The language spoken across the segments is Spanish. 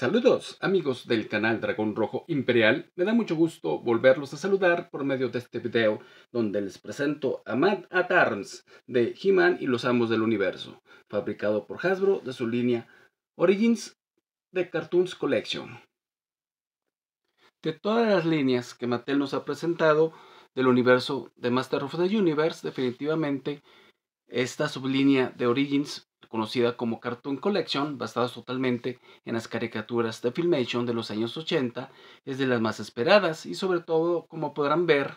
Saludos amigos del canal Dragón Rojo Imperial, me da mucho gusto volverlos a saludar por medio de este video donde les presento a Matt at Arms de He-Man y los Amos del Universo, fabricado por Hasbro de su línea Origins de Cartoons Collection. De todas las líneas que Mattel nos ha presentado del universo de Master of the Universe, definitivamente esta sublínea de Origins conocida como Cartoon Collection, basadas totalmente en las caricaturas de Filmation de los años 80, es de las más esperadas y sobre todo, como podrán ver,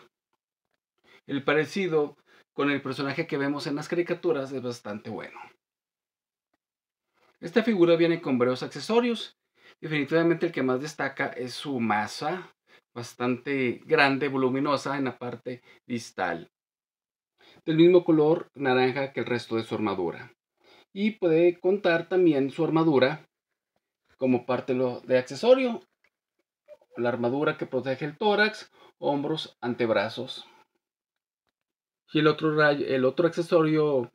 el parecido con el personaje que vemos en las caricaturas es bastante bueno. Esta figura viene con varios accesorios. Definitivamente el que más destaca es su masa, bastante grande, voluminosa en la parte distal, del mismo color naranja que el resto de su armadura. Y puede contar también su armadura como parte de accesorio. La armadura que protege el tórax, hombros, antebrazos. Y el otro, el otro accesorio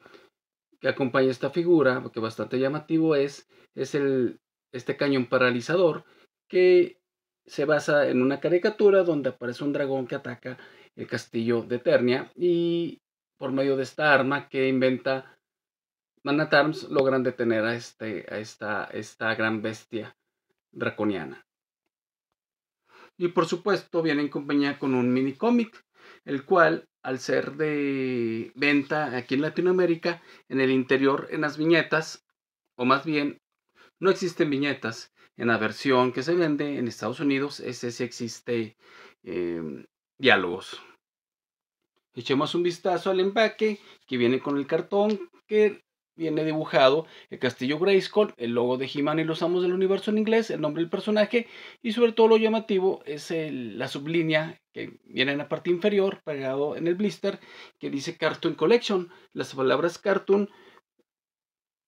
que acompaña esta figura, que bastante llamativo es, es el, este cañón paralizador que se basa en una caricatura donde aparece un dragón que ataca el castillo de Eternia y por medio de esta arma que inventa Manat Arms logran detener a, este, esta, gran bestia draconiana. Y por supuesto viene en compañía con un mini cómic, el cual al ser de venta aquí en Latinoamérica, en el interior, en las viñetas, o más bien, no existen viñetas. En la versión que se vende en Estados Unidos, ese sí existe em, diálogos. Echemos un vistazo al empaque que viene con el cartón que viene dibujado el castillo Grayskull, el logo de He-Man y los amos del universo en inglés, el nombre del personaje y sobre todo lo llamativo es la sublínea que viene en la parte inferior pegado en el blister que dice Cartoon Collection. Las palabras Cartoon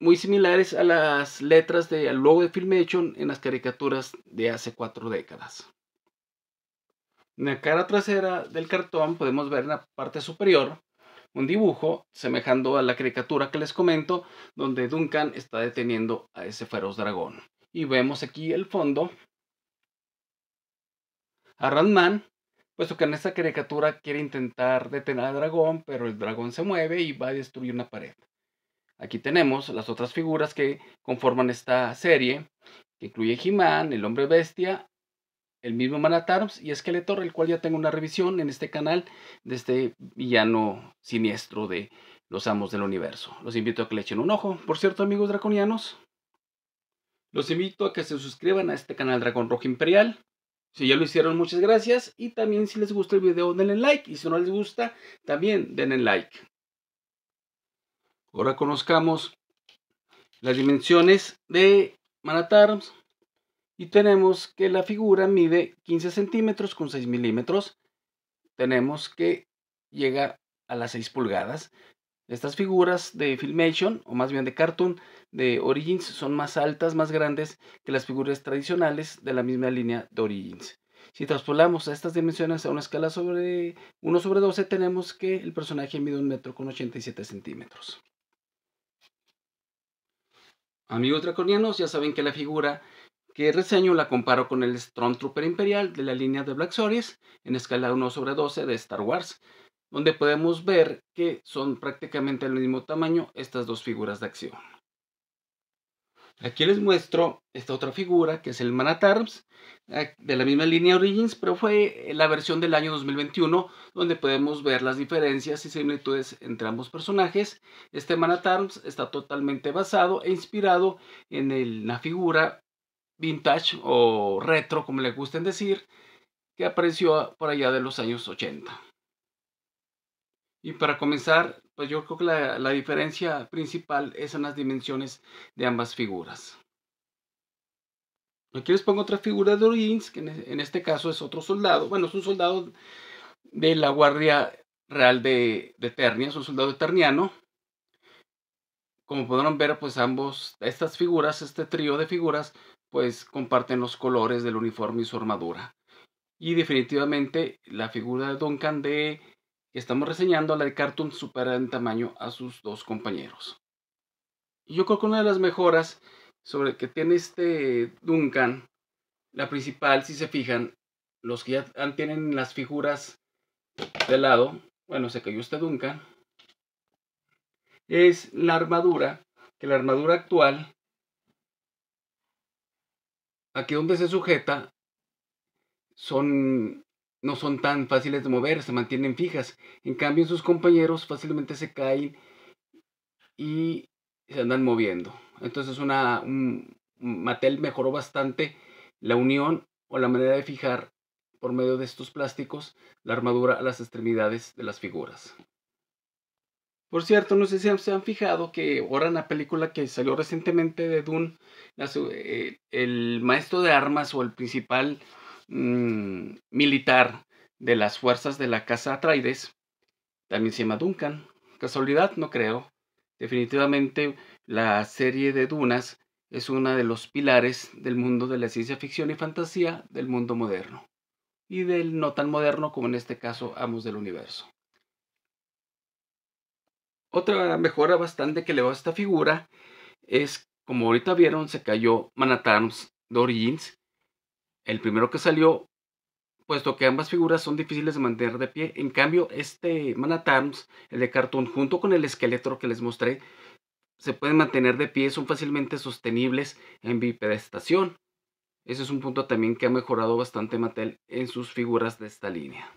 muy similares a las letras del logo de Filmation en las caricaturas de hace cuatro décadas. En la cara trasera del cartón podemos ver en la parte superior un dibujo semejando a la caricatura que les comento, donde Duncan está deteniendo a ese feroz dragón. Y vemos aquí el fondo a Ratman, puesto que en esta caricatura quiere intentar detener al dragón, pero el dragón se mueve y va a destruir una pared. Aquí tenemos las otras figuras que conforman esta serie, que incluye he el hombre bestia el mismo Manatarms y Esqueletor, el cual ya tengo una revisión en este canal de este villano siniestro de los amos del universo. Los invito a que le echen un ojo. Por cierto, amigos draconianos, los invito a que se suscriban a este canal Dragón Rojo Imperial. Si ya lo hicieron, muchas gracias. Y también si les gusta el video, denle like. Y si no les gusta, también denle like. Ahora conozcamos las dimensiones de Manatarms. Y tenemos que la figura mide 15 centímetros con 6 milímetros. Tenemos que llega a las 6 pulgadas. Estas figuras de Filmation, o más bien de Cartoon, de Origins, son más altas, más grandes que las figuras tradicionales de la misma línea de Origins. Si traspolamos a estas dimensiones a una escala sobre 1 sobre 12, tenemos que el personaje mide 1 metro con 87 centímetros. Amigos draconianos, ya saben que la figura que reseño la comparo con el Stormtrooper Imperial de la línea de Black Series en escala 1 sobre 12 de Star Wars, donde podemos ver que son prácticamente del mismo tamaño estas dos figuras de acción. Aquí les muestro esta otra figura que es el Manatarms eh, de la misma línea Origins, pero fue la versión del año 2021 donde podemos ver las diferencias y similitudes entre ambos personajes. Este Manatarms está totalmente basado e inspirado en la figura vintage o retro, como le gusten decir, que apareció por allá de los años 80. Y para comenzar, pues yo creo que la, diferencia principal es en las dimensiones de ambas figuras. Aquí les pongo otra figura de Origins, que en e, este caso es otro soldado. Bueno, es un soldado de la Guardia Real de, de es un soldado eterniano como podrán ver, pues ambos, estas figuras, este trío de figuras, pues comparten los colores del uniforme y su armadura. Y definitivamente la figura de Duncan de que estamos reseñando, la de Cartoon, supera en tamaño a sus dos compañeros. Y yo creo que una de las mejoras sobre que tiene este Duncan, la principal, si se fijan, los que ya tienen las figuras de lado, bueno, se cayó este Duncan, es la armadura, que la armadura actual, aquí donde se sujeta, son, no son tan fáciles de mover, se mantienen fijas. En cambio, sus compañeros fácilmente se caen y se andan moviendo. Entonces, una, un, Mattel mejoró bastante la unión o la manera de fijar por medio de estos plásticos la armadura a las extremidades de las figuras. Por cierto, no sé si se han fijado que ahora en la película que salió recientemente de Dune, eh, el maestro de armas o el principal mm, militar de las fuerzas de la casa Atreides, también se llama Duncan. Casualidad, no creo. Definitivamente la serie de Dunas es uno de los pilares del mundo de la ciencia ficción y fantasía del mundo moderno y del no tan moderno como en este caso Amos del Universo. Otra mejora bastante que le va a esta figura es, como ahorita vieron, se cayó Manatarms de Origins. El primero que salió, puesto que ambas figuras son difíciles de mantener de pie. En cambio, este Manatarms, el de cartón, junto con el esqueleto que les mostré, se pueden mantener de pie, son fácilmente sostenibles en bipedestación. Ese es un punto también que ha mejorado bastante Mattel en sus figuras de esta línea.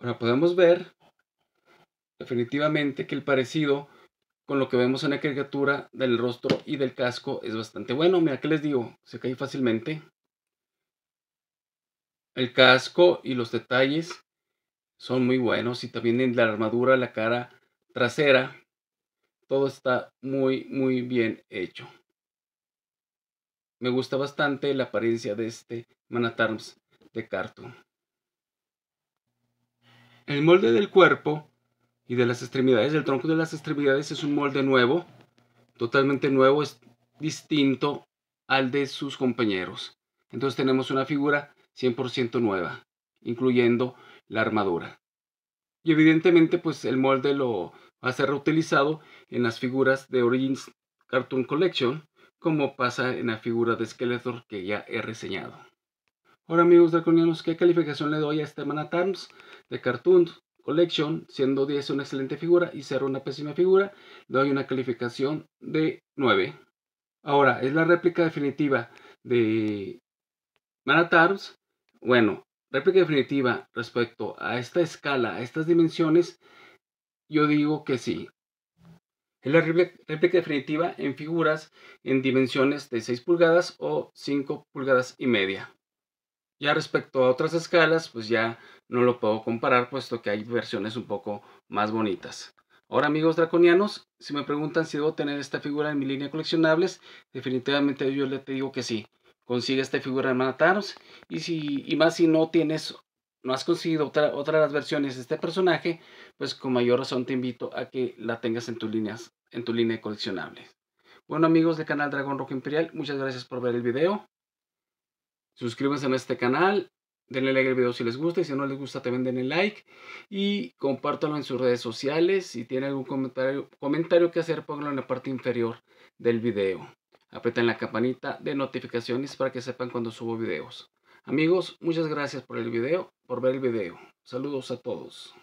Ahora podemos ver definitivamente que el parecido con lo que vemos en la caricatura del rostro y del casco es bastante bueno. Mira, ¿qué les digo? Se cae fácilmente. El casco y los detalles son muy buenos y también en la armadura, la cara trasera, todo está muy, muy bien hecho. Me gusta bastante la apariencia de este Manatarms de Cartoon. El molde del cuerpo y de las extremidades. El tronco de las extremidades es un molde nuevo, totalmente nuevo, es distinto al de sus compañeros. Entonces tenemos una figura 100% nueva, incluyendo la armadura. Y evidentemente pues el molde lo va a ser reutilizado en las figuras de Origins Cartoon Collection, como pasa en la figura de Skeletor que ya he reseñado. Ahora amigos draconianos, ¿qué calificación le doy a este Man at Arms de Cartoon Collection, siendo 10 una excelente figura y 0 una pésima figura, le doy una calificación de 9. Ahora, es la réplica definitiva de Manatars. Bueno, réplica definitiva respecto a esta escala, a estas dimensiones, yo digo que sí. Es la réplica definitiva en figuras en dimensiones de 6 pulgadas o 5 pulgadas y media. Ya respecto a otras escalas, pues ya no lo puedo comparar, puesto que hay versiones un poco más bonitas. Ahora amigos draconianos, si me preguntan si debo tener esta figura en mi línea de coleccionables, definitivamente yo les te digo que sí. Consigue esta figura de Manataros y, si, más si no tienes, no has conseguido otra, de las versiones de este personaje, pues con mayor razón te invito a que la tengas en, tus líneas, en tu línea de coleccionables. Bueno amigos del canal Dragón Rojo Imperial, muchas gracias por ver el video. Suscríbanse a este canal, denle like al video si les gusta y si no les gusta también denle like y compártanlo en sus redes sociales. Si tienen algún comentario, comentario que hacer, pónganlo en la parte inferior del video. Apreten la campanita de notificaciones para que sepan cuando subo videos. Amigos, muchas gracias por el video, por ver el video. Saludos a todos.